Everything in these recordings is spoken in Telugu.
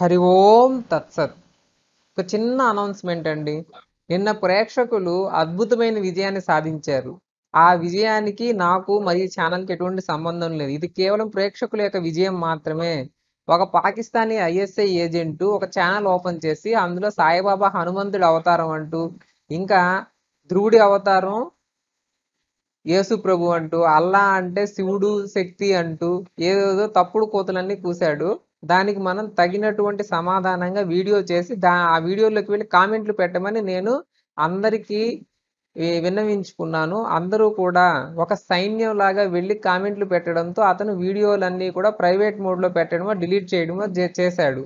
హరి ఓం తత్సత్ ఒక చిన్న అనౌన్స్మెంట్ అండి నిన్న ప్రేక్షకులు అద్భుతమైన విజయాన్ని సాధించారు ఆ విజయానికి నాకు మరియు ఛానల్కి ఎటువంటి సంబంధం లేదు ఇది కేవలం ప్రేక్షకుల యొక్క విజయం మాత్రమే ఒక పాకిస్తానీ ఐఎస్ఐ ఏజెంట్ ఒక ఛానల్ ఓపెన్ చేసి అందులో సాయిబాబా హనుమంతుడి అవతారం అంటూ ఇంకా ధ్రువుడి అవతారం యేసు ప్రభు అంటూ అల్లా అంటే శివుడు శక్తి అంటూ ఏదేదో తప్పుడు కోతులన్నీ కూశాడు దానికి మనం తగినటువంటి సమాధానంగా వీడియో చేసి దా ఆ వీడియోలోకి వెళ్ళి కామెంట్లు పెట్టమని నేను అందరికీ విన్నవించుకున్నాను అందరూ కూడా ఒక సైన్యం లాగా వెళ్ళి కామెంట్లు పెట్టడంతో అతను వీడియోలన్నీ కూడా ప్రైవేట్ మోడ్లో పెట్టడమో డిలీట్ చేయడమో చేశాడు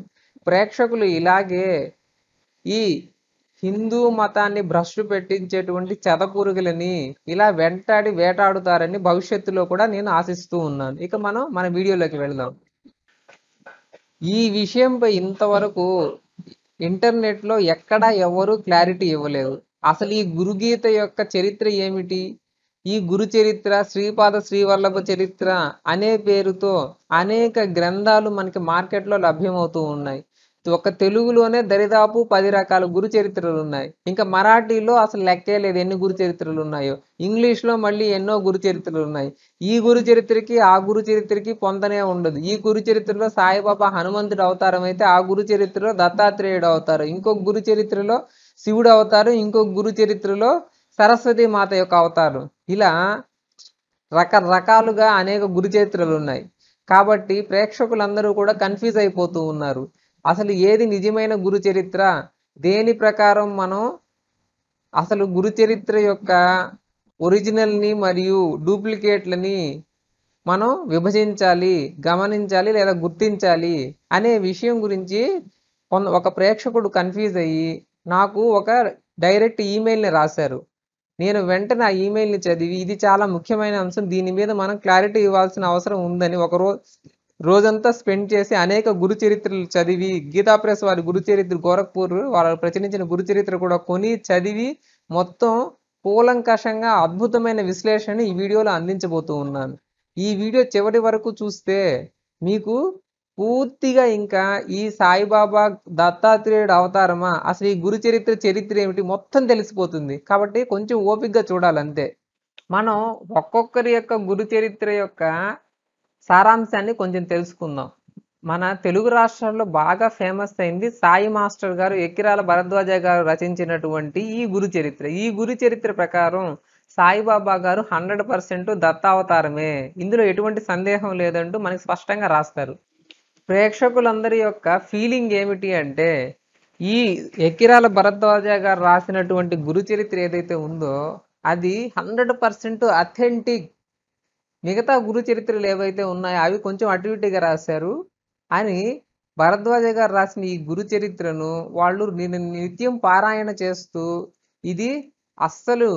ప్రేక్షకులు ఇలాగే ఈ హిందూ మతాన్ని భ్రష్టు పెట్టించేటువంటి చెదపురుగులని ఇలా వెంటాడి వేటాడుతారని భవిష్యత్తులో కూడా నేను ఆశిస్తూ ఉన్నాను ఇక మనం మన వీడియోలోకి వెళదాం ఈ విషయంపై ఇంతవరకు ఇంటర్నెట్లో ఎక్కడా ఎవరు క్లారిటీ ఇవ్వలేదు అసలు ఈ గురుగీత యొక్క చరిత్ర ఏమిటి ఈ గురు చరిత్ర శ్రీపాద శ్రీవల్లభ చరిత్ర అనే పేరుతో అనేక గ్రంథాలు మనకి మార్కెట్లో లభ్యమవుతూ ఉన్నాయి ఒక తెలుగులోనే దరిదాపు పది రకాల గురు చరిత్రలు ఉన్నాయి ఇంకా మరాఠీలో అసలు లెక్కే లేదు ఎన్ని గురు చరిత్రలు ఉన్నాయో ఇంగ్లీష్లో మళ్ళీ ఎన్నో గురు చరిత్రలు ఉన్నాయి ఈ గురు చరిత్రకి ఆ గురు చరిత్రకి పొందనే ఉండదు ఈ గురు చరిత్రలో సాయిబాబా హనుమంతుడు అవతారం అయితే ఆ గురు చరిత్రలో దత్తాత్రేయుడు అవుతారు ఇంకొక గురు చరిత్రలో శివుడు అవతారు ఇంకొక గురు చరిత్రలో సరస్వతి మాత యొక్క అవతారం ఇలా రకరకాలుగా అనేక గురు చరిత్రలు ఉన్నాయి కాబట్టి ప్రేక్షకులందరూ కూడా కన్ఫ్యూజ్ అయిపోతూ ఉన్నారు అసలు ఏది నిజమైన గురు చరిత్ర దేని ప్రకారం మనం అసలు గురు చరిత్ర యొక్క ఒరిజినల్ని మరియు డూప్లికేట్లని మనం విభజించాలి గమనించాలి లేదా గుర్తించాలి అనే విషయం గురించి కొంత ఒక ప్రేక్షకుడు కన్ఫ్యూజ్ అయ్యి నాకు ఒక డైరెక్ట్ ఈమెయిల్ని రాశారు నేను వెంటనే ఆ ఈమెయిల్ని చదివి ఇది చాలా ముఖ్యమైన అంశం దీని మీద మనం క్లారిటీ ఇవ్వాల్సిన అవసరం ఉందని ఒకరోజు రోజంతా స్పెండ్ చేసి అనేక గురు చరిత్రలు చదివి గీతా ప్రెస్ వారి గురు చరిత్ర గోరఖ్పూర్ వాళ్ళు ప్రచురించిన గురు చరిత్ర కూడా కొని చదివి మొత్తం కూలంకషంగా అద్భుతమైన విశ్లేషణ ఈ వీడియోలో అందించబోతూ ఉన్నాను ఈ వీడియో చివరి వరకు చూస్తే మీకు పూర్తిగా ఇంకా ఈ సాయిబాబా దత్తాత్రేయుడు అవతారమా అసలు ఈ గురు చరిత్ర చరిత్ర ఏమిటి మొత్తం తెలిసిపోతుంది కాబట్టి కొంచెం ఓపికగా చూడాలంతే మనం ఒక్కొక్కరి యొక్క గురు చరిత్ర యొక్క సారాంశాన్ని కొంచెం తెలుసుకుందాం మన తెలుగు రాష్ట్రాల్లో బాగా ఫేమస్ అయింది సాయి మాస్టర్ గారు ఎక్కిరాల భరద్వాజ గారు రచించినటువంటి ఈ గురు చరిత్ర ఈ గురు చరిత్ర ప్రకారం సాయిబాబా గారు హండ్రెడ్ పర్సెంట్ దత్తావతారమే ఇందులో ఎటువంటి సందేహం లేదంటూ మనకి స్పష్టంగా రాస్తారు ప్రేక్షకులందరి యొక్క ఫీలింగ్ ఏమిటి అంటే ఈ ఎక్కిరాల భరద్వాజ గారు రాసినటువంటి గురు చరిత్ర ఏదైతే ఉందో అది హండ్రెడ్ పర్సెంట్ అథెంటిక్ మిగతా గురు చరిత్రలు ఏవైతే ఉన్నాయో అవి కొంచెం అటు ఇటుగా రాశారు అని భరద్వాజ గారు రాసిన ఈ గురు చరిత్రను వాళ్ళు నేను నిత్యం పారాయణ చేస్తూ ఇది అస్సలు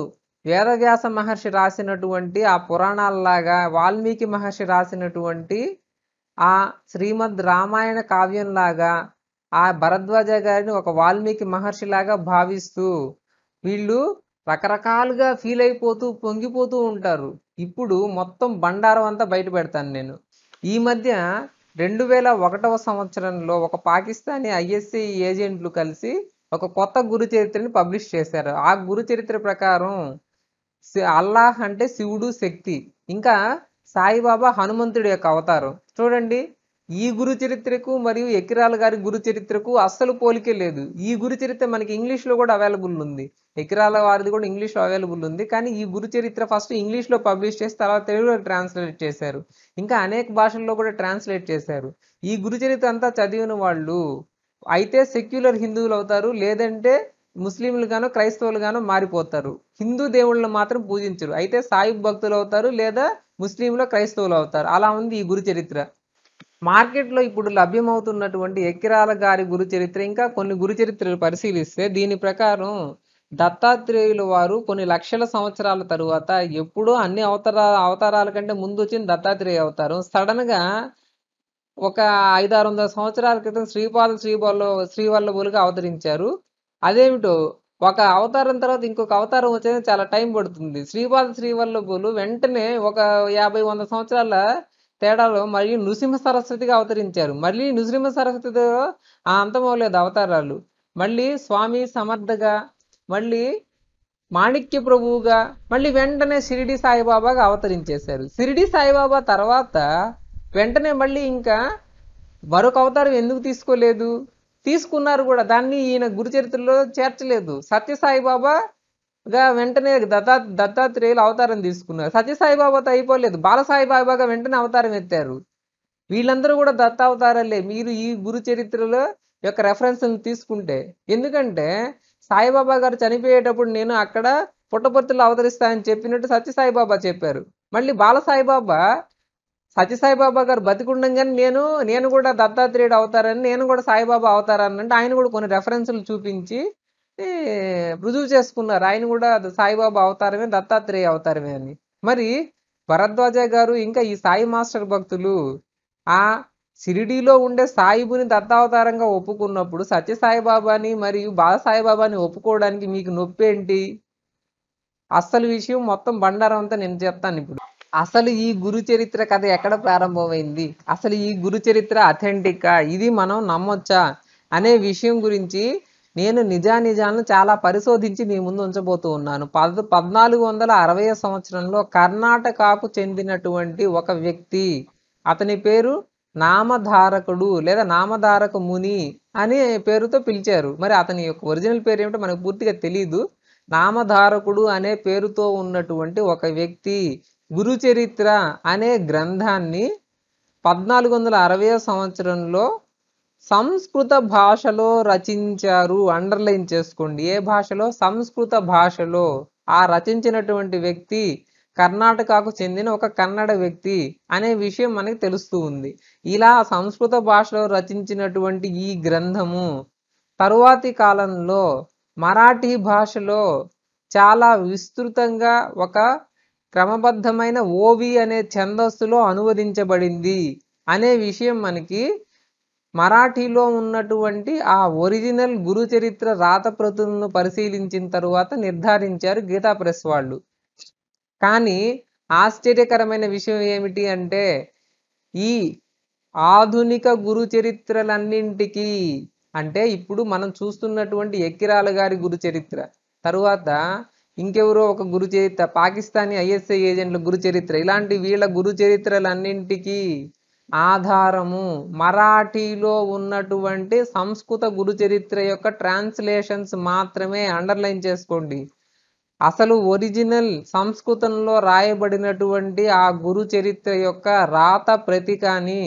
వేదవ్యాస మహర్షి రాసినటువంటి ఆ పురాణాల్లాగా వాల్మీకి మహర్షి రాసినటువంటి ఆ శ్రీమద్ రామాయణ కావ్యంలాగా ఆ భరద్వాజ గారిని ఒక వాల్మీకి మహర్షిలాగా భావిస్తూ వీళ్ళు రకరకాలుగా ఫీల్ అయిపోతూ పొంగిపోతూ ఉంటారు ఇప్పుడు మొత్తం బండారం అంతా బయట పెడతాను నేను ఈ మధ్య రెండు వేల ఒకటవ సంవత్సరంలో ఒక పాకిస్తానీ ఐఎస్ఐ ఏజెంట్లు కలిసి ఒక కొత్త గురు చరిత్రని పబ్లిష్ చేశారు ఆ గురు చరిత్ర ప్రకారం అల్లాహ్ అంటే శివుడు శక్తి ఇంకా సాయిబాబా హనుమంతుడి యొక్క అవతారం చూడండి ఈ గురు చరిత్రకు మరియు ఎకిరాల గారి గురు చరిత్రకు అస్సలు పోలికే లేదు ఈ గురు చరిత్ర మనకి ఇంగ్లీష్లో కూడా అవైలబుల్ ఉంది ఎకిరాల వారిది కూడా ఇంగ్లీష్లో అవైలబుల్ ఉంది కానీ ఈ గురు చరిత్ర ఫస్ట్ ఇంగ్లీష్లో పబ్లిష్ చేసి తర్వాత తెలుగులో ట్రాన్స్లేట్ చేశారు ఇంకా అనేక భాషల్లో కూడా ట్రాన్స్లేట్ చేశారు ఈ గురు చరిత్ర అంతా చదివిన వాళ్ళు అయితే సెక్యులర్ హిందువులు అవుతారు లేదంటే ముస్లింలు గానో క్రైస్తవులు గానో మారిపోతారు హిందూ దేవుళ్ళను మాత్రం పూజించరు అయితే సాయి భక్తులు అవుతారు లేదా ముస్లింలో క్రైస్తవులు అవుతారు అలా ఉంది ఈ గురు చరిత్ర మార్కెట్లో ఇప్పుడు లభ్యమవుతున్నటువంటి ఎక్కిరాల గారి గురు చరిత్ర ఇంకా కొన్ని గురు చరిత్రలు పరిశీలిస్తే దీని ప్రకారం దత్తాత్రేయులు వారు కొన్ని లక్షల సంవత్సరాల తరువాత ఎప్పుడూ అన్ని అవతార అవతారాల కంటే ముందు వచ్చిన దత్తాత్రేయ అవతారం సడన్గా ఒక ఐదారు వందల సంవత్సరాల క్రితం శ్రీపాద శ్రీవల్ల శ్రీవల్లభులుగా అవతరించారు అదేమిటో ఒక అవతారం తర్వాత ఇంకొక అవతారం వచ్చేది చాలా టైం పడుతుంది శ్రీపాద శ్రీవల్లభులు వెంటనే ఒక యాభై వంద సంవత్సరాల తేడాలు మరియు నృసింహ సరస్వతిగా అవతరించారు మళ్ళీ నృసింహ సరస్వతితో ఆ అంతమవలేదు అవతారాలు మళ్ళీ స్వామి సమర్థగా మళ్ళీ మాణిక్య ప్రభువుగా మళ్ళీ వెంటనే షిరిడి సాయిబాబాగా అవతరించేశారు షిరిడి సాయిబాబా తర్వాత వెంటనే మళ్ళీ ఇంకా మరొక అవతారం ఎందుకు తీసుకోలేదు తీసుకున్నారు కూడా దాన్ని ఈయన గురుచరిత్రలో చేర్చలేదు సత్య సాయిబాబా వెంటనే దత్తా దత్తాత్రేయులు అవతారం తీసుకున్నారు సత్యసాయిబాబాతో అయిపోలేదు బాలసాయిబాబాగా వెంటనే అవతారం ఎత్తారు వీళ్ళందరూ కూడా దత్తావతారాలే మీరు ఈ గురు చరిత్రలో యొక్క రెఫరెన్స్ని తీసుకుంటే ఎందుకంటే సాయిబాబా గారు చనిపోయేటప్పుడు నేను అక్కడ పుట్టపర్తిలో అవతరిస్తానని చెప్పినట్టు సత్యసాయిబాబా చెప్పారు మళ్ళీ బాలసాయిబాబా సత్యసాయిబాబా గారు బతికుండగాని నేను నేను కూడా దత్తాత్రేయుడు అవతారని నేను కూడా సాయిబాబా అవుతారని అంటే ఆయన కూడా కొన్ని రెఫరెన్సులు చూపించి రుజువు చేసుకున్నారు ఆయన కూడా సాయిబాబా అవతారమే దత్తాత్రేయ అవతారమే అని మరి భరద్వాజ గారు ఇంకా ఈ సాయి మాస్టర్ భక్తులు ఆ షిరిడీలో ఉండే సాయిబుని దత్తావతారంగా ఒప్పుకున్నప్పుడు సత్యసాయిబాబాని మరియు బాలసాయిబాబాని ఒప్పుకోవడానికి మీకు నొప్పి ఏంటి అసలు విషయం మొత్తం బండారం అంతా నేను చెప్తాను ఇప్పుడు అసలు ఈ గురు చరిత్ర కథ ఎక్కడ ప్రారంభమైంది అసలు ఈ గురు చరిత్ర అథెంటికా ఇది మనం నమ్మొచ్చా అనే విషయం గురించి నేను నిజానిజాలను చాలా పరిశోధించి మీ ముందు ఉంచబోతూ ఉన్నాను పద్ పద్నాలుగు వందల అరవై సంవత్సరంలో కర్ణాటకకు చెందినటువంటి ఒక వ్యక్తి అతని పేరు నామధారకుడు లేదా నామధారక ముని అనే పేరుతో పిలిచారు మరి అతని యొక్క ఒరిజినల్ పేరు ఏమిటో మనకు పూర్తిగా తెలియదు నామధారకుడు అనే పేరుతో ఉన్నటువంటి ఒక వ్యక్తి గురుచరిత్ర అనే గ్రంథాన్ని పద్నాలుగు వందల అరవై సంవత్సరంలో సంస్కృత భాషలో రచించారు అండర్లైన్ చేసుకోండి ఏ భాషలో సంస్కృత భాషలో ఆ రచించినటువంటి వ్యక్తి కర్ణాటకకు చెందిన ఒక కన్నడ వ్యక్తి అనే విషయం మనకి తెలుస్తూ ఉంది ఇలా సంస్కృత భాషలో రచించినటువంటి ఈ గ్రంథము తరువాతి కాలంలో మరాఠీ భాషలో చాలా విస్తృతంగా ఒక క్రమబద్ధమైన ఓవి అనే ఛందస్సులో అనువదించబడింది అనే విషయం మనకి మరాఠీలో ఉన్నటువంటి ఆ ఒరిజినల్ గురు చరిత్ర రాతప్రతులను పరిశీలించిన తరువాత నిర్ధారించారు గీతా ప్రెస్ వాళ్ళు కానీ ఆశ్చర్యకరమైన విషయం ఏమిటి అంటే ఈ ఆధునిక గురుచరిత్రలన్నింటికీ అంటే ఇప్పుడు మనం చూస్తున్నటువంటి ఎక్కిరాల గారి గురు చరిత్ర తరువాత ఇంకెవరో ఒక గురు చరిత్ర పాకిస్తానీ ఐఎస్ఐ ఏజెంట్ల గురుచరిత్ర ఇలాంటి వీళ్ళ గురు గురుచరిత్రలన్నింటికీ ఆధారము మరాఠీలో ఉన్నటువంటి సంస్కృత గురుచరిత్ర యొక్క ట్రాన్స్లేషన్స్ మాత్రమే అండర్లైన్ చేసుకోండి అసలు ఒరిజినల్ సంస్కృతంలో రాయబడినటువంటి ఆ గురు చరిత్ర యొక్క రాత ప్రతి కానీ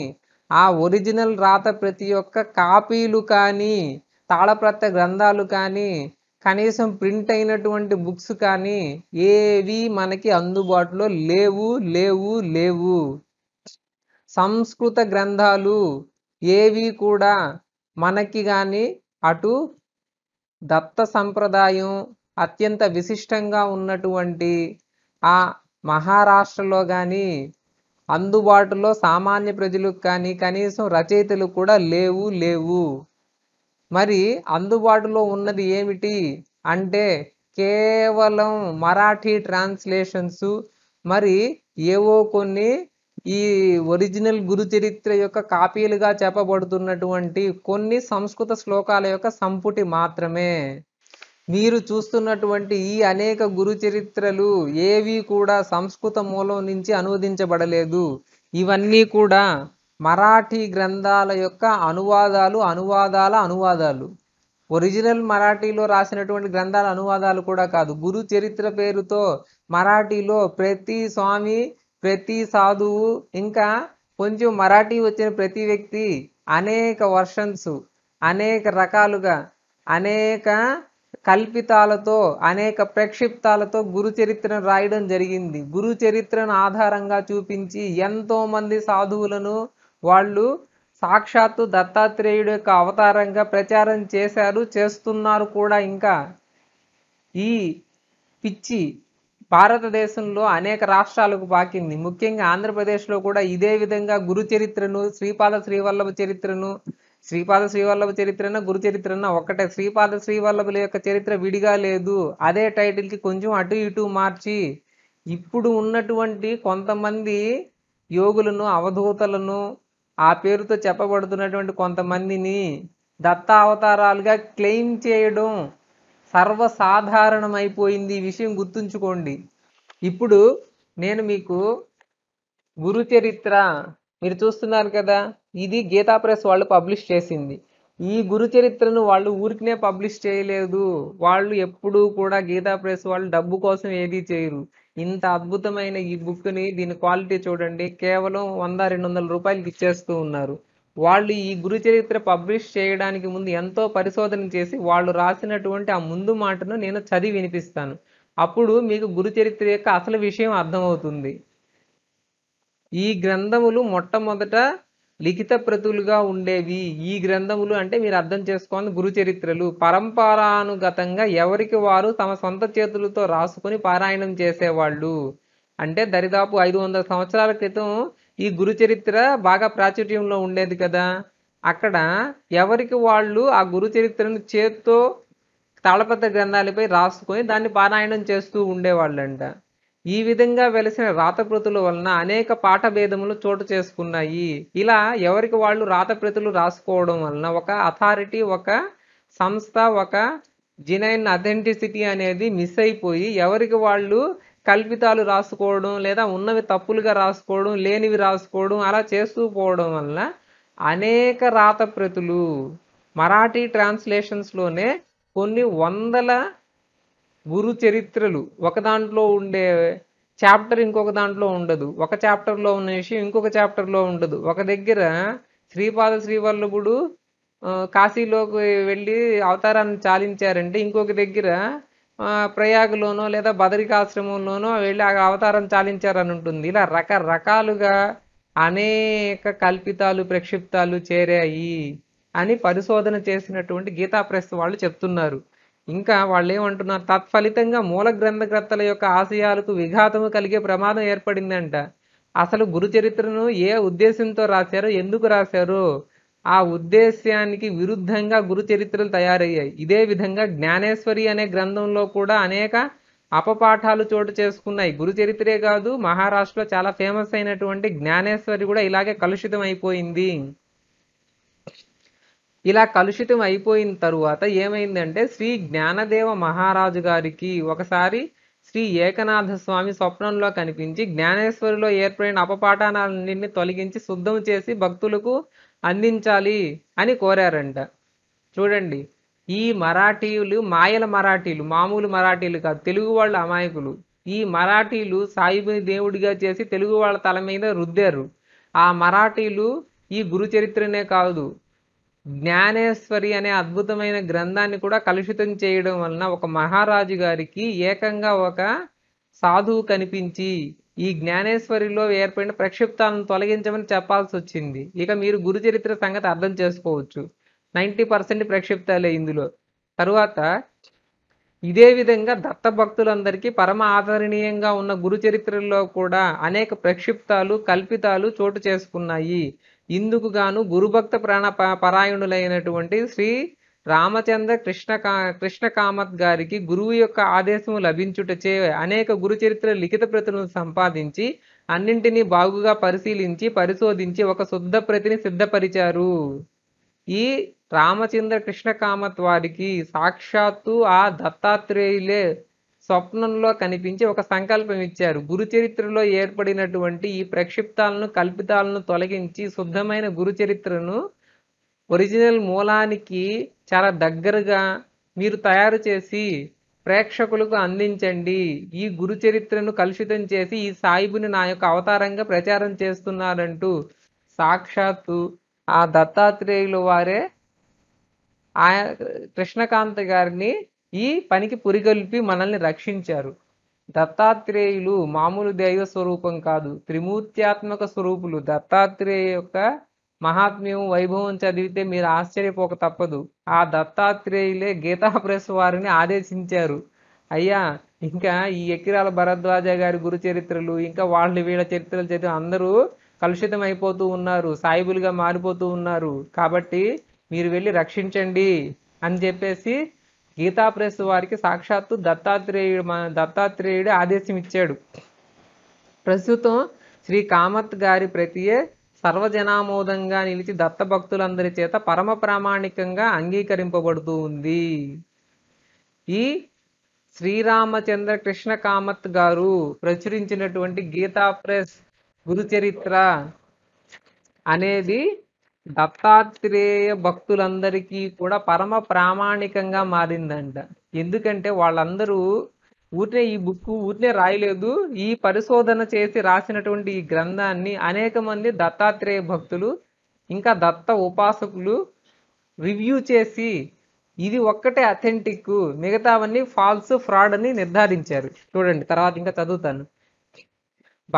ఆ ఒరిజినల్ రాత ప్రతి యొక్క కాపీలు కానీ తాళప్రత్య గ్రంథాలు కానీ కనీసం ప్రింట్ అయినటువంటి బుక్స్ కానీ ఏవి మనకి అందుబాటులో లేవు లేవు లేవు సంస్కృత గ్రంథాలు ఏవి కూడా మనకి కానీ అటు దత్త సంప్రదాయం అత్యంత విశిష్టంగా ఉన్నటువంటి ఆ మహారాష్ట్రలో కానీ అందుబాటులో సామాన్య ప్రజలకు కానీ కనీసం రచయితలు కూడా లేవు లేవు మరి అందుబాటులో ఉన్నది ఏమిటి అంటే కేవలం మరాఠీ ట్రాన్స్లేషన్స్ మరి ఏవో కొన్ని ఈ ఒరిజినల్ గురు చరిత్ర యొక్క కాపీలుగా చెప్పబడుతున్నటువంటి కొన్ని సంస్కృత శ్లోకాల యొక్క సంపుటి మాత్రమే మీరు చూస్తున్నటువంటి ఈ అనేక గురు చరిత్రలు ఏవి కూడా సంస్కృత మూలం నుంచి అనువదించబడలేదు ఇవన్నీ కూడా మరాఠీ గ్రంథాల యొక్క అనువాదాలు అనువాదాల అనువాదాలు ఒరిజినల్ మరాఠీలో రాసినటువంటి గ్రంథాల అనువాదాలు కూడా కాదు గురు చరిత్ర పేరుతో మరాఠీలో ప్రతి స్వామి ప్రతి సాధువు ఇంకా కొంచెం మరాఠీ వచ్చిన ప్రతి వ్యక్తి అనేక వర్షన్స్ అనేక రకాలుగా అనేక కల్పితాలతో అనేక ప్రక్షిప్తాలతో గురు చరిత్రను రాయడం జరిగింది గురు చరిత్రను ఆధారంగా చూపించి ఎంతోమంది సాధువులను వాళ్ళు సాక్షాత్తు దత్తాత్రేయుడు యొక్క అవతారంగా ప్రచారం చేశారు చేస్తున్నారు కూడా ఇంకా ఈ పిచ్చి భారతదేశంలో అనేక రాష్ట్రాలకు పాకింది ముఖ్యంగా ఆంధ్రప్రదేశ్లో కూడా ఇదే విధంగా గురు చరిత్రను శ్రీపాద శ్రీవల్లభ చరిత్రను శ్రీపాద శ్రీవల్లభ చరిత్రన గురు చరిత్రన ఒక్కటే శ్రీపాద శ్రీవల్లభుల యొక్క చరిత్ర విడిగా లేదు అదే టైటిల్కి కొంచెం అటు ఇటు మార్చి ఇప్పుడు ఉన్నటువంటి కొంతమంది యోగులను అవధూతలను ఆ పేరుతో చెప్పబడుతున్నటువంటి కొంతమందిని దత్తావతారాలుగా క్లెయిమ్ చేయడం సర్వసాధారణమైపోయింది ఈ విషయం గుర్తుంచుకోండి ఇప్పుడు నేను మీకు గురుచరిత్ర మీరు చూస్తున్నారు కదా ఇది గీతా ప్రెస్ వాళ్ళు పబ్లిష్ చేసింది ఈ గురుచరిత్రను వాళ్ళు ఊరికినే పబ్లిష్ చేయలేదు వాళ్ళు ఎప్పుడూ కూడా గీతా ప్రెస్ వాళ్ళు డబ్బు కోసం ఏదీ చేయరు ఇంత అద్భుతమైన ఈ బుక్ని దీని క్వాలిటీ చూడండి కేవలం వంద రెండు వందల రూపాయలకి ఇచ్చేస్తూ ఉన్నారు వాళ్ళు ఈ గురు చరిత్ర పబ్లిష్ చేయడానికి ముందు ఎంతో పరిశోధన చేసి వాళ్ళు రాసినటువంటి ఆ ముందు మాటను నేను చదివి వినిపిస్తాను అప్పుడు మీకు గురు చరిత్ర యొక్క అసలు విషయం అర్థమవుతుంది ఈ గ్రంథములు మొట్టమొదట లిఖిత ప్రతులుగా ఉండేవి ఈ గ్రంథములు అంటే మీరు అర్థం చేసుకోవాలి గురు చరిత్రలు పరంపరానుగతంగా ఎవరికి వారు తమ సొంత చేతులతో రాసుకొని పారాయణం చేసేవాళ్ళు అంటే దరిదాపు ఐదు వందల సంవత్సరాల క్రితం ఈ గురుచరిత్ర బాగా ప్రాచుర్యంలో ఉండేది కదా అక్కడ ఎవరికి వాళ్ళు ఆ గురుచరిత్రను చేత్తో తాళపత్ర గ్రంథాలపై రాసుకొని దాన్ని పారాయణం చేస్తూ ఉండేవాళ్ళంట ఈ విధంగా వెలిసిన రాతప్రతుల వలన అనేక పాఠభేదములు చోటు చేసుకున్నాయి ఇలా ఎవరికి వాళ్ళు రాతప్రతులు రాసుకోవడం వలన ఒక అథారిటీ ఒక సంస్థ ఒక జినైన్ అథెంటిసిటీ అనేది మిస్ అయిపోయి ఎవరికి వాళ్ళు కల్పితాలు రాసుకోవడం లేదా ఉన్నవి తప్పులుగా రాసుకోవడం లేనివి రాసుకోవడం అలా చేస్తూ పోవడం వలన అనేక రాతప్రతులు మరాఠీ ట్రాన్స్లేషన్స్లోనే కొన్ని వందల గురు చరిత్రలు ఒక దాంట్లో ఉండే చాప్టర్ ఇంకొక దాంట్లో ఉండదు ఒక చాప్టర్లో ఉన్న విషయం ఇంకొక చాప్టర్లో ఉండదు ఒక దగ్గర శ్రీపాద శ్రీవల్లభుడు కాశీలోకి వెళ్ళి అవతారాన్ని చాలించారంటే ఇంకొక దగ్గర ప్రయాగ్లోనో లేదా బదరికాశ్రమంలోనో వెళ్ళి ఆ అవతారం చాలించారని ఉంటుంది ఇలా రకరకాలుగా అనేక కల్పితాలు ప్రక్షిప్తాలు చేరాయి అని పరిశోధన చేసినటువంటి గీతా ప్రెస్ వాళ్ళు చెప్తున్నారు ఇంకా వాళ్ళు ఏమంటున్నారు తత్ఫలితంగా మూల గ్రంథకర్తల యొక్క ఆశయాలకు విఘాతము కలిగే ప్రమాదం ఏర్పడిందంట అసలు గురుచరిత్రను ఏ ఉద్దేశంతో రాశారో ఎందుకు రాశారు ఆ ఉద్దేశ్యానికి విరుద్ధంగా గురుచరిత్రలు తయారయ్యాయి ఇదే విధంగా జ్ఞానేశ్వరి అనే గ్రంథంలో కూడా అనేక అపపాఠాలు చోటు చేసుకున్నాయి గురుచరిత్రే కాదు మహారాష్ట్రలో చాలా ఫేమస్ అయినటువంటి జ్ఞానేశ్వరి కూడా ఇలాగే కలుషితం అయిపోయింది ఇలా కలుషితం అయిపోయిన తరువాత ఏమైందంటే శ్రీ జ్ఞానదేవ మహారాజు గారికి ఒకసారి శ్రీ ఏకనాథ స్వామి స్వప్నంలో కనిపించి జ్ఞానేశ్వరిలో ఏర్పడిన అపపాఠాలన్నింటినీ తొలగించి శుద్ధం చేసి భక్తులకు అందించాలి అని కోరారంట చూడండి ఈ మరాఠీలు మాయల మరాఠీలు మామూలు మరాఠీలు కాదు తెలుగు వాళ్ళు అమాయకులు ఈ మరాఠీలు సాయిబుని దేవుడిగా చేసి తెలుగు వాళ్ళ తల మీద రుద్దారు ఆ మరాఠీలు ఈ గురు చరిత్రనే కాదు జ్ఞానేశ్వరి అనే అద్భుతమైన గ్రంథాన్ని కూడా కలుషితం చేయడం వలన ఒక మహారాజు గారికి ఏకంగా ఒక సాధువు కనిపించి ఈ జ్ఞానేశ్వరిలో ఏర్పడిన ప్రక్షిప్తాలను తొలగించమని చెప్పాల్సి వచ్చింది ఇక మీరు గురుచరిత్ర సంగతి అర్థం చేసుకోవచ్చు నైంటీ పర్సెంట్ ప్రక్షిప్తాలే ఇందులో తరువాత ఇదే విధంగా దత్త భక్తులందరికీ పరమ ఆదరణీయంగా ఉన్న గురు చరిత్రలో కూడా అనేక ప్రక్షిప్తాలు కల్పితాలు చోటు చేసుకున్నాయి ఇందుకు గాను గురుభక్త ప్రాణ పరాయణులైనటువంటి శ్రీ రామచంద్ర కృష్ణ కృష్ణ కామత్ గారికి గురువు యొక్క ఆదేశం లభించుటచే అనేక గురుచరిత్ర లిఖిత ప్రతులను సంపాదించి అన్నింటినీ బాగుగా పరిశీలించి పరిశోధించి ఒక శుద్ధ ప్రతిని సిద్ధపరిచారు ఈ రామచంద్ర కృష్ణ కామత్ వారికి సాక్షాత్తు ఆ దత్తాత్రేయులే స్వప్నంలో కనిపించి ఒక సంకల్పం ఇచ్చారు గురుచరిత్రలో ఏర్పడినటువంటి ఈ ప్రక్షిప్తాలను కల్పితాలను తొలగించి శుద్ధమైన గురుచరిత్రను ఒరిజినల్ మూలానికి చాలా దగ్గరగా మీరు తయారు చేసి ప్రేక్షకులకు అందించండి ఈ గురు చరిత్రను కలుషితం చేసి ఈ సాయిబుని నా యొక్క అవతారంగా ప్రచారం చేస్తున్నారంటూ సాక్షాత్తు ఆ దత్తాత్రేయులు వారే ఆ కృష్ణకాంత్ గారిని ఈ పనికి పురిగొల్పి మనల్ని రక్షించారు దత్తాత్రేయులు మామూలు దైవ స్వరూపం కాదు త్రిమూర్త్యాత్మక స్వరూపులు దత్తాత్రేయ యొక్క మహాత్మ్యం వైభవం చదివితే మీరు ఆశ్చర్యపోక తప్పదు ఆ దత్తాత్రేయులే గీతా ప్రెస్ వారిని ఆదేశించారు అయ్యా ఇంకా ఈ ఎకిరాల భరద్వాజ గారి గురు చరిత్రలు ఇంకా వాళ్ళు వీళ్ళ చరిత్రలు చదివి అందరూ కలుషితం అయిపోతూ ఉన్నారు సాయిబులుగా మారిపోతూ ఉన్నారు కాబట్టి మీరు వెళ్ళి రక్షించండి అని చెప్పేసి గీతా ప్రెస్ వారికి సాక్షాత్తు దత్తాత్రేయుడు దత్తాత్రేయుడు ఆదేశం ఇచ్చాడు ప్రస్తుతం శ్రీ కామత్ గారి ప్రతియే సర్వజనామోదంగా నిలిచి దత్తభక్తులందరి చేత పరమ ప్రామాణికంగా అంగీకరింపబడుతూ ఉంది ఈ శ్రీరామచంద్ర కృష్ణ కామత్ గారు ప్రచురించినటువంటి గీతా ప్రెస్ గురుచరిత్ర అనేది దత్తాత్రేయ భక్తులందరికీ కూడా పరమ ప్రామాణికంగా మారిందంట ఎందుకంటే వాళ్ళందరూ ఊరినే ఈ బుక్ ఊరినే రాయలేదు ఈ పరిశోధన చేసి రాసినటువంటి ఈ గ్రంథాన్ని అనేక మంది దత్తాత్రేయ భక్తులు ఇంకా దత్త ఉపాసకులు రివ్యూ చేసి ఇది ఒక్కటే అథెంటిక్ మిగతావన్నీ ఫాల్స్ ఫ్రాడ్ అని నిర్ధారించారు చూడండి తర్వాత ఇంకా చదువుతాను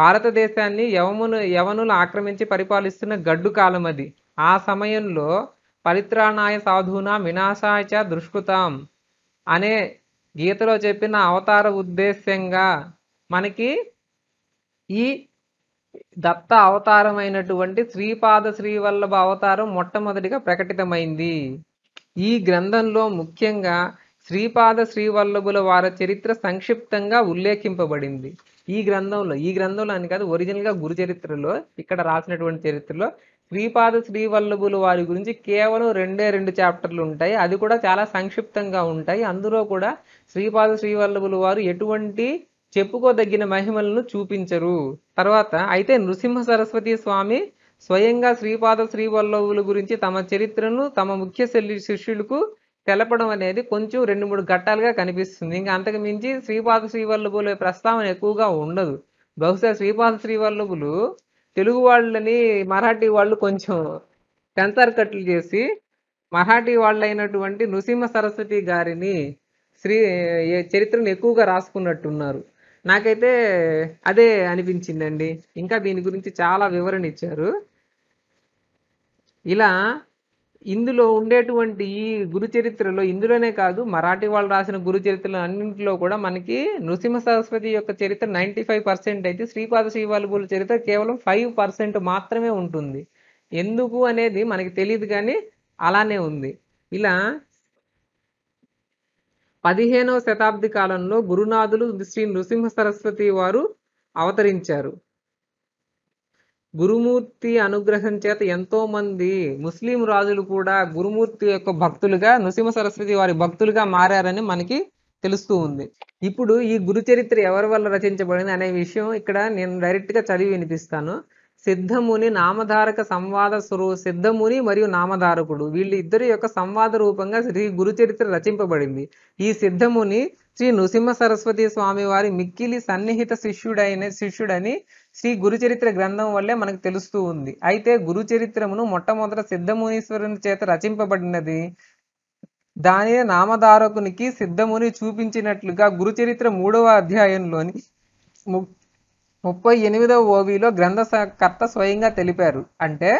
భారతదేశాన్ని యవమును యవనులు ఆక్రమించి పరిపాలిస్తున్న గడ్డు కాలం అది ఆ సమయంలో పరిత్రాణాయ సాధునా వినాశాయ దృష్కృతం అనే గీతలో చెప్పిన అవతార ఉద్దేశ్యంగా మనకి ఈ దత్త అవతారమైనటువంటి శ్రీపాద శ్రీవల్లభ అవతారం మొట్టమొదటిగా ప్రకటితమైంది ఈ గ్రంథంలో ముఖ్యంగా శ్రీపాద శ్రీవల్లభుల వారి చరిత్ర సంక్షిప్తంగా ఉల్లేఖింపబడింది ఈ గ్రంథంలో ఈ గ్రంథంలో అని కాదు ఒరిజినల్గా గురు చరిత్రలో ఇక్కడ రాసినటువంటి చరిత్రలో శ్రీపాద శ్రీవల్లభులు వారి గురించి కేవలం రెండే రెండు చాప్టర్లు ఉంటాయి అది కూడా చాలా సంక్షిప్తంగా ఉంటాయి అందులో కూడా శ్రీపాద శ్రీవల్లభులు వారు ఎటువంటి చెప్పుకోదగిన మహిమలను చూపించరు తర్వాత అయితే నృసింహ సరస్వతి స్వామి స్వయంగా శ్రీపాద శ్రీవల్లభుల గురించి తమ చరిత్రను తమ ముఖ్య శిష్యులకు తెలపడం అనేది కొంచెం రెండు మూడు ఘట్టాలుగా కనిపిస్తుంది ఇంకా అంతకు మించి శ్రీపాద శ్రీవల్లభుల ప్రస్తావన ఎక్కువగా ఉండదు బహుశా శ్రీపాద శ్రీవల్లభులు తెలుగు వాళ్ళని మరాఠీ వాళ్ళు కొంచెం సెన్సార్ కట్లు చేసి మరాఠీ వాళ్ళైనటువంటి నృసింహ సరస్వతి గారిని శ్రీ చరిత్రను ఎక్కువగా రాసుకున్నట్టున్నారు నాకైతే అదే అనిపించిందండి ఇంకా దీని గురించి చాలా వివరణ ఇచ్చారు ఇలా ఇందులో ఉండేటువంటి ఈ గురు చరిత్రలో ఇందులోనే కాదు మరాఠీ వాళ్ళు రాసిన గురు చరిత్రలు అన్నింటిలో కూడా మనకి నృసింహ సరస్వతి యొక్క చరిత్ర నైంటీ ఫైవ్ పర్సెంట్ అయితే శ్రీపాద శ్రీవాల్బుల చరిత్ర కేవలం ఫైవ్ పర్సెంట్ మాత్రమే ఉంటుంది ఎందుకు అనేది మనకి తెలియదు కానీ అలానే ఉంది ఇలా పదిహేనవ శతాబ్ది కాలంలో గురునాథులు శ్రీ నృసింహ సరస్వతి వారు అవతరించారు గురుమూర్తి అనుగ్రహం చేత ఎంతో మంది ముస్లిం రాజులు కూడా గురుమూర్తి యొక్క భక్తులుగా నృసింహ సరస్వతి వారి భక్తులుగా మారారని మనకి తెలుస్తూ ఉంది ఇప్పుడు ఈ గురుచరిత్ర ఎవరి వల్ల రచించబడింది అనే విషయం ఇక్కడ నేను డైరెక్ట్ గా చదివి వినిపిస్తాను సిద్ధముని నామధారక సంవాద స్వరూ సిద్ధముని మరియు నామధారకుడు వీళ్ళు ఇద్దరు యొక్క సంవాద రూపంగా శ్రీ గురుచరిత్ర రచింపబడింది ఈ సిద్ధముని శ్రీ నృసింహ సరస్వతి స్వామి వారి మిక్కిలి సన్నిహిత శిష్యుడైన శిష్యుడని శ్రీ గురుచరిత్ర గ్రంథం వల్లే మనకు తెలుస్తూ ఉంది అయితే గురుచరిత్రమును మొట్టమొదట సిద్ధమునీశ్వరుని చేత రచింపబడినది దాని నామధారకునికి సిద్ధముని చూపించినట్లుగా గురుచరిత్ర మూడవ అధ్యాయంలోని ముప్పై ఎనిమిదవ ఓవిలో గ్రంథకర్త స్వయంగా తెలిపారు అంటే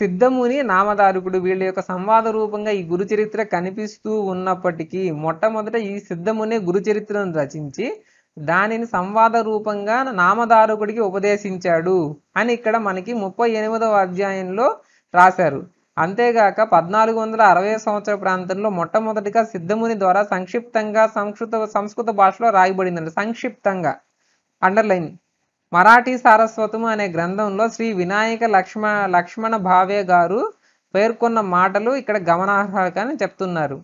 సిద్ధముని నామధారకుడు వీళ్ళ యొక్క సంవాద రూపంగా ఈ గురుచరిత్ర కనిపిస్తూ ఉన్నప్పటికీ మొట్టమొదట ఈ సిద్ధమునే గురుచరిత్రను రచించి దానిని సంవాద రూపంగా నామధారకుడికి ఉపదేశించాడు అని ఇక్కడ మనకి ముప్పై ఎనిమిదవ అధ్యాయంలో రాశారు అంతేగాక పద్నాలుగు వందల అరవై సంవత్సర ప్రాంతంలో మొట్టమొదటిగా సిద్ధముని ద్వారా సంక్షిప్తంగా సంస్కృత సంస్కృత భాషలో రాయబడిందండి సంక్షిప్తంగా అండర్లైన్ మరాఠీ సారస్వతము అనే గ్రంథంలో శ్రీ వినాయక లక్ష్మ లక్ష్మణ భావే గారు పేర్కొన్న మాటలు ఇక్కడ అని చెప్తున్నారు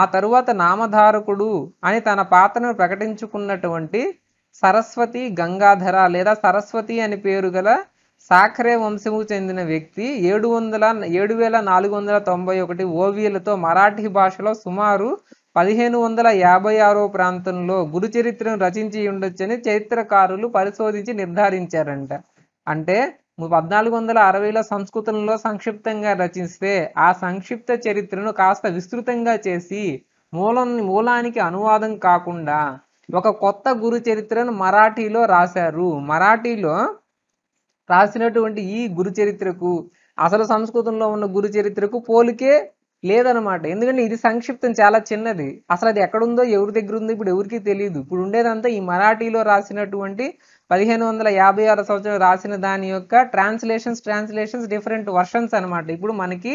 ఆ తరువాత నామధారకుడు అని తన పాత్రను ప్రకటించుకున్నటువంటి సరస్వతి గంగాధర లేదా సరస్వతి అని పేరు గల సాఖరే వంశముకు చెందిన వ్యక్తి ఏడు వందల ఏడు వేల నాలుగు వందల తొంభై ఒకటి ఓవీలతో మరాఠీ భాషలో సుమారు పదిహేను వందల యాభై ఆరో ప్రాంతంలో గురుచరిత్రను రచించి ఉండొచ్చని చరిత్రకారులు పరిశోధించి నిర్ధారించారంట అంటే పద్నాలుగు వందల అరవైలో సంస్కృతంలో సంక్షిప్తంగా రచిస్తే ఆ సంక్షిప్త చరిత్రను కాస్త విస్తృతంగా చేసి మూలం మూలానికి అనువాదం కాకుండా ఒక కొత్త గురు చరిత్రను మరాఠీలో రాశారు మరాఠీలో రాసినటువంటి ఈ గురు చరిత్రకు అసలు సంస్కృతంలో ఉన్న గురు చరిత్రకు పోలికే లేదనమాట ఎందుకంటే ఇది సంక్షిప్తం చాలా చిన్నది అసలు అది ఎక్కడుందో ఎవరి దగ్గర ఉందో ఇప్పుడు ఎవరికి తెలియదు ఇప్పుడు ఉండేదంతా ఈ మరాఠీలో రాసినటువంటి పదిహేను వందల యాభై ఆరు సంవత్సరం రాసిన దాని యొక్క ట్రాన్స్లేషన్స్ ట్రాన్స్లేషన్స్ డిఫరెంట్ వర్షన్స్ అనమాట ఇప్పుడు మనకి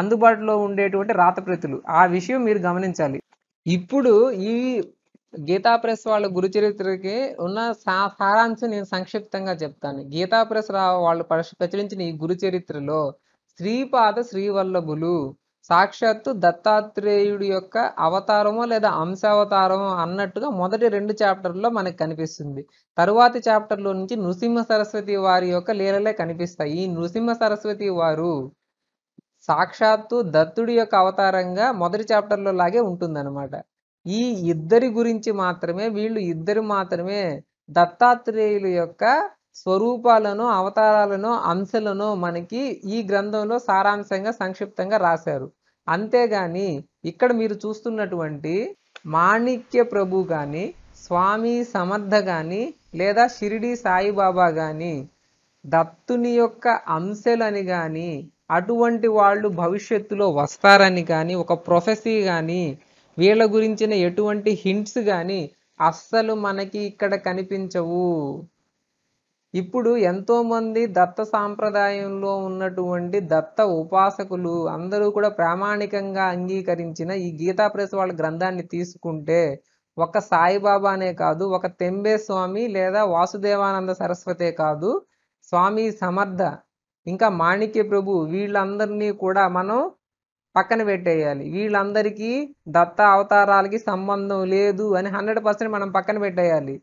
అందుబాటులో ఉండేటువంటి రాతప్రతులు ఆ విషయం మీరు గమనించాలి ఇప్పుడు ఈ గీతా ప్రెస్ వాళ్ళ గురు చరిత్రకి ఉన్న సారాంశం నేను సంక్షిప్తంగా చెప్తాను గీతా ప్రెస్ రా వాళ్ళు ప్రచురించిన ఈ గురు చరిత్రలో శ్రీపాద శ్రీవల్లభులు సాక్షాత్తు దత్తాత్రేయుడి యొక్క అవతారమో లేదా అంశావతారమో అన్నట్టుగా మొదటి రెండు చాప్టర్లో మనకు కనిపిస్తుంది తరువాతి చాప్టర్లో నుంచి నృసింహ సరస్వతి వారి యొక్క లీలలే కనిపిస్తాయి ఈ నృసింహ సరస్వతి వారు సాక్షాత్తు దత్తుడి యొక్క అవతారంగా మొదటి చాప్టర్లో లాగే ఉంటుందన్నమాట ఈ ఇద్దరి గురించి మాత్రమే వీళ్ళు ఇద్దరు మాత్రమే దత్తాత్రేయుల యొక్క స్వరూపాలను అవతారాలను అంశలను మనకి ఈ గ్రంథంలో సారాంశంగా సంక్షిప్తంగా రాశారు అంతేగాని ఇక్కడ మీరు చూస్తున్నటువంటి మాణిక్య ప్రభు కానీ స్వామి సమర్థ కానీ లేదా షిరిడి సాయిబాబా కానీ దత్తుని యొక్క అంశలని కానీ అటువంటి వాళ్ళు భవిష్యత్తులో వస్తారని కానీ ఒక ప్రొఫెసీ కానీ వీళ్ళ గురించిన ఎటువంటి హింట్స్ కానీ అస్సలు మనకి ఇక్కడ కనిపించవు ఇప్పుడు ఎంతోమంది దత్త సాంప్రదాయంలో ఉన్నటువంటి దత్త ఉపాసకులు అందరూ కూడా ప్రామాణికంగా అంగీకరించిన ఈ గీతా ప్రెస్ వాళ్ళ గ్రంథాన్ని తీసుకుంటే ఒక సాయిబాబానే కాదు ఒక తెంబే స్వామి లేదా వాసుదేవానంద సరస్వతే కాదు స్వామి సమర్థ ఇంకా మాణిక్య ప్రభు వీళ్ళందరినీ కూడా మనం పక్కన పెట్టేయాలి వీళ్ళందరికీ దత్త అవతారాలకి సంబంధం లేదు అని హండ్రెడ్ పర్సెంట్ మనం పక్కన పెట్టేయాలి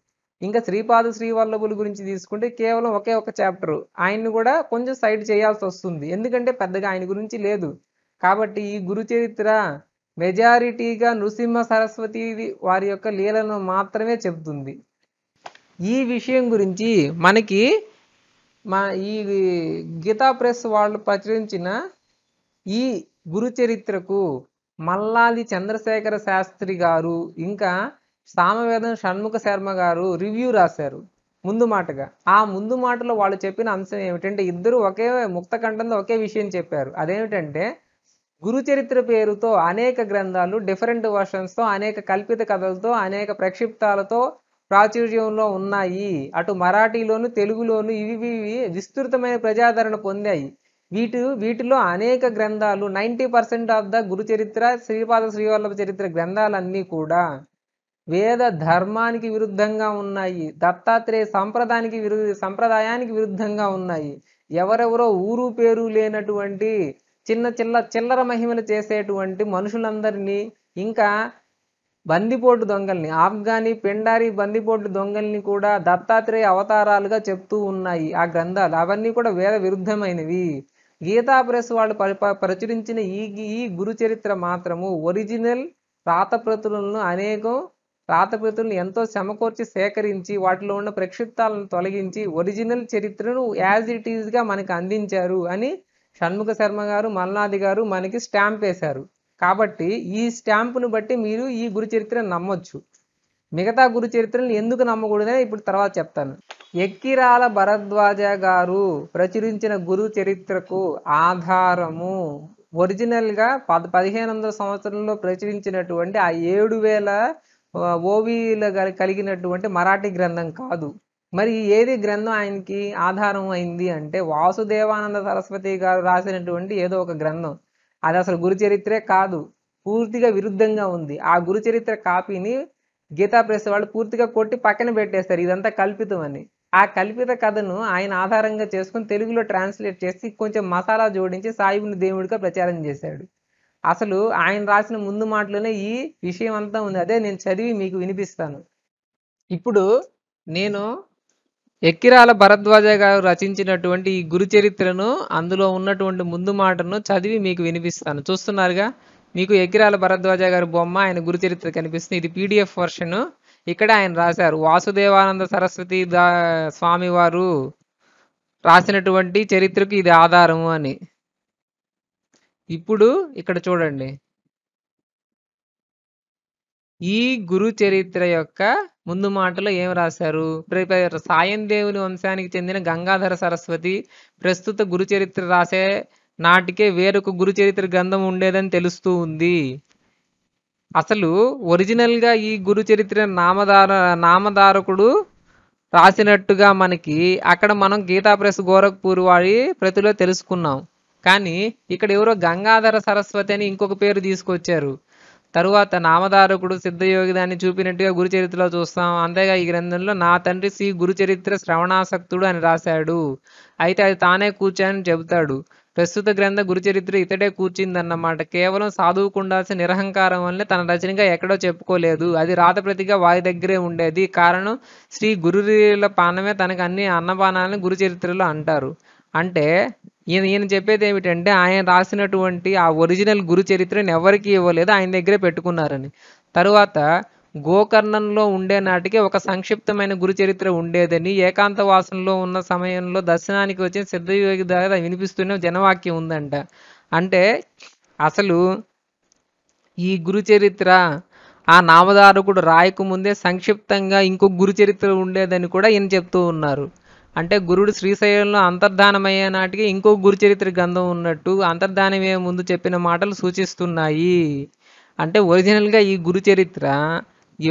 ఇంకా శ్రీపాద శ్రీవల్లభుల గురించి తీసుకుంటే కేవలం ఒకే ఒక చాప్టర్ ఆయన్ని కూడా కొంచెం సైడ్ చేయాల్సి వస్తుంది ఎందుకంటే పెద్దగా ఆయన గురించి లేదు కాబట్టి ఈ గురు చరిత్ర మెజారిటీగా నృసింహ సరస్వతి వారి యొక్క లీలను మాత్రమే చెబుతుంది ఈ విషయం గురించి మనకి మా ఈ గీతా ప్రెస్ వాళ్ళు ప్రచురించిన ఈ గురు చరిత్రకు మల్లాది చంద్రశేఖర శాస్త్రి గారు ఇంకా సామవేదం షణ్ముఖ శర్మ గారు రివ్యూ రాశారు ముందు మాటగా ఆ ముందు మాటలో వాళ్ళు చెప్పిన అంశం ఏమిటంటే ఇద్దరు ఒకే కంఠంలో ఒకే విషయం చెప్పారు అదేమిటంటే గురుచరిత్ర పేరుతో అనేక గ్రంథాలు డిఫరెంట్ వర్షన్స్తో అనేక కల్పిత కథలతో అనేక ప్రక్షిప్తాలతో ప్రాచుర్యంలో ఉన్నాయి అటు మరాఠీలోను తెలుగులోను ఇవి విస్తృతమైన ప్రజాదరణ పొందాయి వీటి వీటిలో అనేక గ్రంథాలు ninety percent of the Gurucharitra Shripada Shrivallabha చరిత్ర గ్రంథాలన్నీ కూడా వేద ధర్మానికి విరుద్ధంగా ఉన్నాయి దత్తాత్రేయ సంప్రదాయానికి విరు సంప్రదాయానికి విరుద్ధంగా ఉన్నాయి ఎవరెవరో ఊరు పేరు లేనటువంటి చిన్న చిల్ల చిల్లర మహిమలు చేసేటువంటి మనుషులందరినీ ఇంకా బందిపోటు దొంగల్ని ఆఫ్ఘాని పెండారి బందిపోటు దొంగల్ని కూడా దత్తాత్రేయ అవతారాలుగా చెప్తూ ఉన్నాయి ఆ గ్రంథాలు అవన్నీ కూడా వేద విరుద్ధమైనవి గీతా ప్రెస్ వాళ్ళు ప్రచురించిన ఈ ఈ గురుచరిత్ర మాత్రము ఒరిజినల్ రాతప్రతులను అనేకం రాతప్రతులను ఎంతో సమకూర్చి సేకరించి వాటిలో ఉన్న ప్రక్షిప్తాలను తొలగించి ఒరిజినల్ చరిత్రను యాజ్ ఇట్ ఈజ్గా మనకు అందించారు అని షణ్ముఖ శర్మ గారు మల్నాది గారు మనకి స్టాంప్ వేశారు కాబట్టి ఈ స్టాంపును బట్టి మీరు ఈ గురు చరిత్రను నమ్మొచ్చు మిగతా గురు చరిత్రను ఎందుకు నమ్మకూడదని ఇప్పుడు తర్వాత చెప్తాను ఎక్కిరాల భరద్వాజ గారు ప్రచురించిన గురు చరిత్రకు ఆధారము ఒరిజినల్గా పద పదిహేను వందల సంవత్సరంలో ప్రచురించినటువంటి ఆ ఏడు వేల ఓవీల కలిగినటువంటి మరాఠీ గ్రంథం కాదు మరి ఏది గ్రంథం ఆయనకి ఆధారం అయింది అంటే వాసుదేవానంద సరస్వతి గారు రాసినటువంటి ఏదో ఒక గ్రంథం అది అసలు గురుచరిత్రే కాదు పూర్తిగా విరుద్ధంగా ఉంది ఆ గురుచరిత్ర కాపీని గీతా ప్రెస్ వాళ్ళు పూర్తిగా కొట్టి పక్కన పెట్టేస్తారు ఇదంతా కల్పితం అని ఆ కల్పిత కథను ఆయన ఆధారంగా చేసుకుని తెలుగులో ట్రాన్స్లేట్ చేసి కొంచెం మసాలా జోడించి సాయిబుని దేవుడిగా ప్రచారం చేశాడు అసలు ఆయన రాసిన ముందు మాటలోనే ఈ విషయం అంతా ఉంది అదే నేను చదివి మీకు వినిపిస్తాను ఇప్పుడు నేను ఎక్కిరాల భరద్వాజ గారు రచించినటువంటి ఈ గురుచరిత్రను అందులో ఉన్నటువంటి ముందు మాటను చదివి మీకు వినిపిస్తాను చూస్తున్నారుగా మీకు ఎక్కిరాల భరద్వాజ గారు బొమ్మ ఆయన గురుచరిత్ర కనిపిస్తుంది ఇది పీడిఎఫ్ వర్షన్ ఇక్కడ ఆయన రాశారు వాసుదేవానంద సరస్వతి దా స్వామివారు రాసినటువంటి చరిత్రకు ఇది ఆధారము అని ఇప్పుడు ఇక్కడ చూడండి ఈ గురు చరిత్ర యొక్క ముందు మాటలో ఏం రాశారు సాయం దేవుని వంశానికి చెందిన గంగాధర సరస్వతి ప్రస్తుత గురు చరిత్ర రాసే నాటికే వేరొక గురు చరిత్ర గ్రంథం ఉండేదని తెలుస్తూ ఉంది అసలు ఒరిజినల్గా ఈ గురు చరిత్ర నామధార నామధారకుడు రాసినట్టుగా మనకి అక్కడ మనం గీతాప్రెస్ గోరఖ్పూర్ వాడి ప్రతిలో తెలుసుకున్నాం కానీ ఇక్కడ ఎవరో గంగాధర సరస్వతి అని ఇంకొక పేరు తీసుకొచ్చారు తరువాత నామధారకుడు సిద్ధయోగి దాన్ని చూపినట్టుగా గురుచరిత్రలో చూస్తాం అంతేగా ఈ గ్రంథంలో నా తండ్రి శ్రీ గురుచరిత్ర శ్రవణాసక్తుడు అని రాశాడు అయితే అది తానే కూర్చాని చెబుతాడు ప్రస్తుత గ్రంథ గురుచరిత్ర ఇతడే కూర్చిందన్నమాట కేవలం చదువుకుండాల్సిన నిరహంకారం వల్లే తన రచనగా ఎక్కడో చెప్పుకోలేదు అది రాతప్రతిగా వారి దగ్గరే ఉండేది కారణం శ్రీ గురురీల పానమే తనకు అన్ని అన్నపానాలను గురుచరిత్రలో అంటారు అంటే ఈయన ఈయన చెప్పేది ఏమిటంటే ఆయన రాసినటువంటి ఆ ఒరిజినల్ గురు చరిత్రను ఎవరికి ఇవ్వలేదు ఆయన దగ్గరే పెట్టుకున్నారని తరువాత గోకర్ణంలో ఉండే నాటికి ఒక సంక్షిప్తమైన గురు చరిత్ర ఉండేదని వాసనలో ఉన్న సమయంలో దర్శనానికి వచ్చిన సిద్ధయోగి దగ్గర వినిపిస్తున్న జనవాక్యం ఉందంట అంటే అసలు ఈ గురు చరిత్ర ఆ నామదారకుడు రాయకు ముందే సంక్షిప్తంగా ఇంకో గురు చరిత్ర ఉండేదని కూడా ఈయన చెప్తూ ఉన్నారు అంటే గురుడు శ్రీశైలంలో అంతర్ధానమయ్యే నాటికి ఇంకో గురుచరిత్ర గంధం ఉన్నట్టు అంతర్ధానమయ్యే ముందు చెప్పిన మాటలు సూచిస్తున్నాయి అంటే ఒరిజినల్గా ఈ గురుచరిత్ర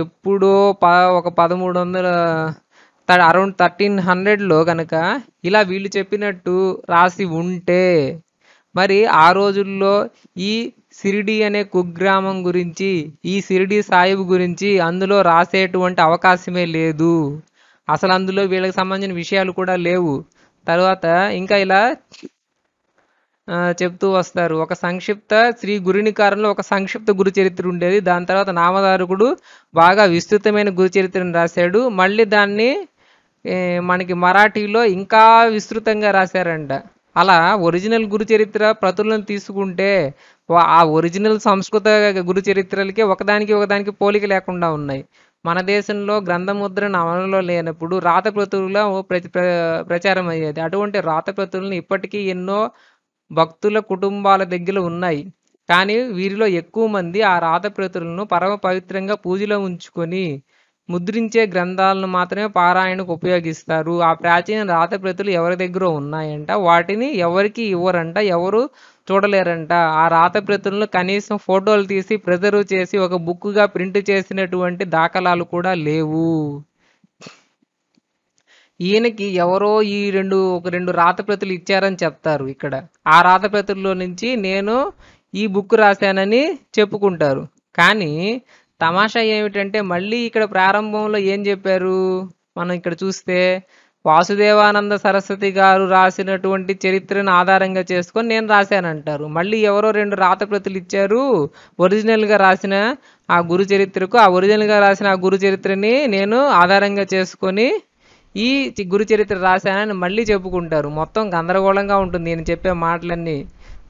ఎప్పుడో ప ఒక పదమూడు వందల అరౌండ్ థర్టీన్ హండ్రెడ్లో కనుక ఇలా వీళ్ళు చెప్పినట్టు రాసి ఉంటే మరి ఆ రోజుల్లో ఈ సిరిడి అనే కుగ్రామం గురించి ఈ సిరిడి సాయిబు గురించి అందులో రాసేటువంటి అవకాశమే లేదు అసలు అందులో వీళ్ళకి సంబంధించిన విషయాలు కూడా లేవు తర్వాత ఇంకా ఇలా చెప్తూ వస్తారు ఒక సంక్షిప్త శ్రీ గురుని కారంలో ఒక సంక్షిప్త గురు చరిత్ర ఉండేది దాని తర్వాత నామధారకుడు బాగా విస్తృతమైన గురు చరిత్రను రాశాడు మళ్ళీ దాన్ని మనకి మరాఠీలో ఇంకా విస్తృతంగా రాశారంట అలా ఒరిజినల్ గురు చరిత్ర ప్రతులను తీసుకుంటే ఆ ఒరిజినల్ సంస్కృత గురు చరిత్రలకి ఒకదానికి ఒకదానికి పోలిక లేకుండా ఉన్నాయి మన దేశంలో గ్రంథముద్రను అమలులో లేనప్పుడు రాత కృతువుల ప్రచారం అయ్యేది అటువంటి రాత కృతువులను ఇప్పటికీ ఎన్నో భక్తుల కుటుంబాల దగ్గర ఉన్నాయి కానీ వీరిలో ఎక్కువ మంది ఆ రాత ప్రతులను పరమ పవిత్రంగా పూజలో ఉంచుకొని ముద్రించే గ్రంథాలను మాత్రమే పారాయణకు ఉపయోగిస్తారు ఆ ప్రాచీన రాత ప్రతులు ఎవరి దగ్గర ఉన్నాయంట వాటిని ఎవరికి ఇవ్వరంట ఎవరు చూడలేరంట ఆ రాత ప్రతులను కనీసం ఫోటోలు తీసి ప్రిజర్వ్ చేసి ఒక బుక్గా ప్రింట్ చేసినటువంటి దాఖలాలు కూడా లేవు ఈయనకి ఎవరో ఈ రెండు ఒక రెండు రాతప్రతులు ఇచ్చారని చెప్తారు ఇక్కడ ఆ ప్రతుల్లో నుంచి నేను ఈ బుక్ రాశానని చెప్పుకుంటారు కానీ తమాషా ఏమిటంటే మళ్ళీ ఇక్కడ ప్రారంభంలో ఏం చెప్పారు మనం ఇక్కడ చూస్తే వాసుదేవానంద సరస్వతి గారు రాసినటువంటి చరిత్రను ఆధారంగా చేసుకొని నేను రాశానంటారు మళ్ళీ ఎవరో రెండు రాత ప్రతులు ఇచ్చారు ఒరిజినల్గా రాసిన ఆ గురు చరిత్రకు ఆ ఒరిజినల్గా రాసిన ఆ గురు చరిత్రని నేను ఆధారంగా చేసుకొని ఈ గురు చరిత్ర రాశానని మళ్ళీ చెప్పుకుంటారు మొత్తం గందరగోళంగా ఉంటుంది నేను చెప్పే మాటలన్నీ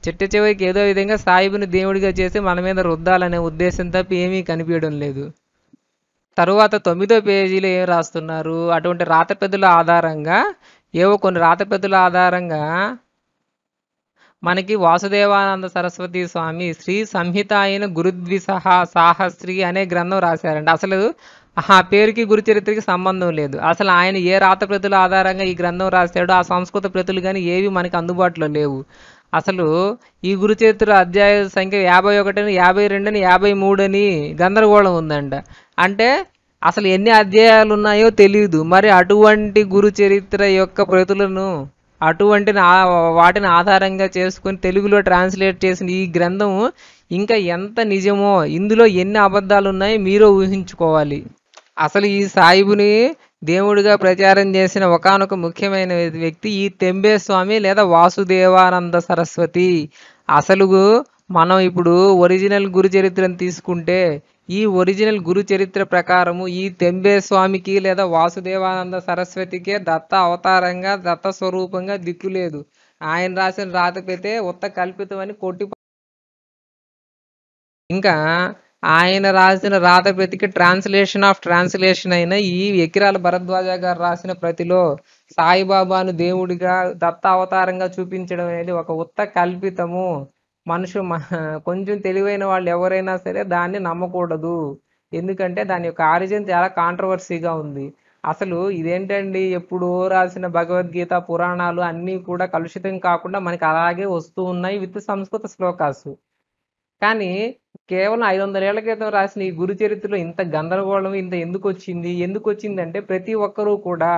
చెట్ట చివరికి ఏదో విధంగా సాయిబుని దేవుడిగా చేసి మన మీద రుద్దాలనే ఉద్దేశం తప్ప ఏమీ కనిపించడం లేదు తరువాత తొమ్మిదో పేజీలో ఏం రాస్తున్నారు అటువంటి రాత పెద్దల ఆధారంగా ఏవో కొన్ని రాత పెద్దల ఆధారంగా మనకి వాసుదేవానంద సరస్వతి స్వామి శ్రీ సంహిత అయిన గురుద్విసహ సాహస్త్రి అనే గ్రంథం రాశారండి అసలు ఆ పేరుకి గురుచరిత్రకి సంబంధం లేదు అసలు ఆయన ఏ రాత ప్రతుల ఆధారంగా ఈ గ్రంథం రాశాడో ఆ సంస్కృత ప్రతులు కానీ ఏవి మనకి అందుబాటులో లేవు అసలు ఈ గురుచరిత్ర అధ్యాయ సంఖ్య యాభై ఒకటిని యాభై రెండుని యాభై మూడుని గందరగోళం ఉందంట అంటే అసలు ఎన్ని అధ్యాయాలు ఉన్నాయో తెలియదు మరి అటువంటి గురు చరిత్ర యొక్క ప్రతులను అటువంటి వాటిని ఆధారంగా చేసుకుని తెలుగులో ట్రాన్స్లేట్ చేసిన ఈ గ్రంథం ఇంకా ఎంత నిజమో ఇందులో ఎన్ని అబద్ధాలు ఉన్నాయో మీరే ఊహించుకోవాలి అసలు ఈ సాయిబుని దేవుడిగా ప్రచారం చేసిన ఒకనొక ముఖ్యమైన వ్యక్తి ఈ తెంబే స్వామి లేదా వాసుదేవానంద సరస్వతి అసలు మనం ఇప్పుడు ఒరిజినల్ గురు చరిత్రను తీసుకుంటే ఈ ఒరిజినల్ గురు చరిత్ర ప్రకారము ఈ తెంబే స్వామికి లేదా వాసుదేవానంద సరస్వతికే దత్త అవతారంగా దత్త స్వరూపంగా దిక్కు లేదు ఆయన రాసిన రాతకైతే ఉత్త కల్పితం అని కొట్టి ఇంకా ఆయన రాసిన రాత ప్రతికి ట్రాన్స్లేషన్ ఆఫ్ ట్రాన్స్లేషన్ అయిన ఈ ఎకిరాల భరద్వాజ గారు రాసిన ప్రతిలో సాయిబాబాను దేవుడిగా దత్తావతారంగా చూపించడం అనేది ఒక ఉత్త కల్పితము మనుషు కొంచెం తెలివైన వాళ్ళు ఎవరైనా సరే దాన్ని నమ్మకూడదు ఎందుకంటే దాని యొక్క ఆరిజిన్ చాలా కాంట్రవర్సీగా ఉంది అసలు ఇదేంటండి ఎప్పుడో రాసిన భగవద్గీత పురాణాలు అన్నీ కూడా కలుషితం కాకుండా మనకి అలాగే వస్తూ ఉన్నాయి విత్ సంస్కృత శ్లోకాసు కానీ కేవలం ఐదు వందల ఏళ్ల క్రితం రాసిన ఈ గురు చరిత్రలో ఇంత గందరగోళం ఇంత ఎందుకు వచ్చింది ఎందుకు వచ్చిందంటే ప్రతి ఒక్కరూ కూడా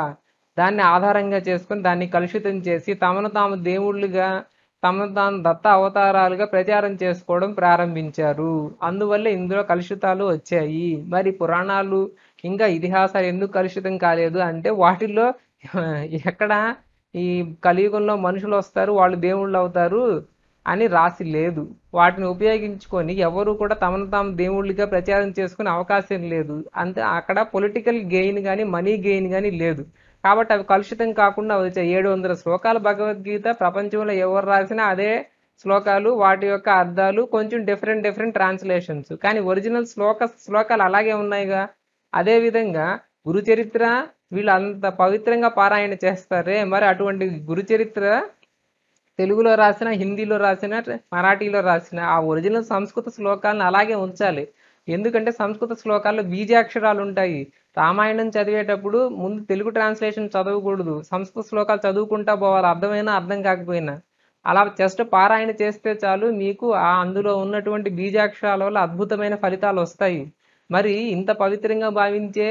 దాన్ని ఆధారంగా చేసుకొని దాన్ని కలుషితం చేసి తమను తాము దేవుళ్ళుగా తమను తాను దత్త అవతారాలుగా ప్రచారం చేసుకోవడం ప్రారంభించారు అందువల్ల ఇందులో కలుషితాలు వచ్చాయి మరి పురాణాలు ఇంకా ఇతిహాసాలు ఎందుకు కలుషితం కాలేదు అంటే వాటిల్లో ఎక్కడ ఈ కలియుగంలో మనుషులు వస్తారు వాళ్ళు దేవుళ్ళు అవుతారు అని రాసి లేదు వాటిని ఉపయోగించుకొని ఎవరు కూడా తమను తాము దేవుళ్ళుగా ప్రచారం చేసుకునే అవకాశం లేదు అంతే అక్కడ పొలిటికల్ గెయిన్ కానీ మనీ గెయిన్ కానీ లేదు కాబట్టి అవి కలుషితం కాకుండా వచ్చే ఏడు వందల శ్లోకాలు భగవద్గీత ప్రపంచంలో ఎవరు రాసినా అదే శ్లోకాలు వాటి యొక్క అర్థాలు కొంచెం డిఫరెంట్ డిఫరెంట్ ట్రాన్స్లేషన్స్ కానీ ఒరిజినల్ శ్లోక శ్లోకాలు అలాగే ఉన్నాయిగా అదేవిధంగా గురుచరిత్ర వీళ్ళు అంత పవిత్రంగా పారాయణ చేస్తారే మరి అటువంటి గురుచరిత్ర తెలుగులో రాసిన హిందీలో రాసిన మరాఠీలో రాసిన ఆ ఒరిజినల్ సంస్కృత శ్లోకాలను అలాగే ఉంచాలి ఎందుకంటే సంస్కృత శ్లోకాల్లో బీజాక్షరాలు ఉంటాయి రామాయణం చదివేటప్పుడు ముందు తెలుగు ట్రాన్స్లేషన్ చదవకూడదు సంస్కృత శ్లోకాలు చదువుకుంటా పోవాలి అర్థమైనా అర్థం కాకపోయినా అలా జస్ట్ పారాయణ చేస్తే చాలు మీకు ఆ అందులో ఉన్నటువంటి బీజాక్షరాల వల్ల అద్భుతమైన ఫలితాలు వస్తాయి మరి ఇంత పవిత్రంగా భావించే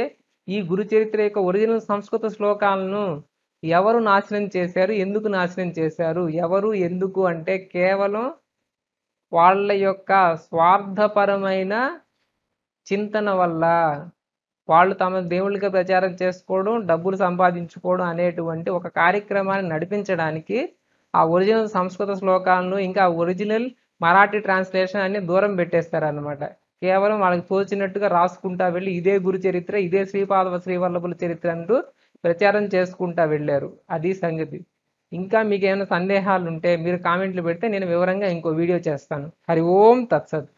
ఈ గురుచరిత్ర యొక్క ఒరిజినల్ సంస్కృత శ్లోకాలను ఎవరు నాశనం చేశారు ఎందుకు నాశనం చేశారు ఎవరు ఎందుకు అంటే కేవలం వాళ్ళ యొక్క స్వార్థపరమైన చింతన వల్ల వాళ్ళు తమ దేవుళ్ళకి ప్రచారం చేసుకోవడం డబ్బులు సంపాదించుకోవడం అనేటువంటి ఒక కార్యక్రమాన్ని నడిపించడానికి ఆ ఒరిజినల్ సంస్కృత శ్లోకాలను ఇంకా ఒరిజినల్ మరాఠీ ట్రాన్స్లేషన్ అన్ని దూరం పెట్టేస్తారనమాట కేవలం వాళ్ళకి తోచినట్టుగా రాసుకుంటా వెళ్ళి ఇదే గురు చరిత్ర ఇదే శ్రీపాదవ శ్రీవల్లభుల చరిత్ర అంటూ ప్రచారం చేసుకుంటా వెళ్ళారు అది సంగతి ఇంకా మీకు ఏమైనా సందేహాలు ఉంటే మీరు కామెంట్లు పెడితే నేను వివరంగా ఇంకో వీడియో చేస్తాను హరి ఓం తత్సత్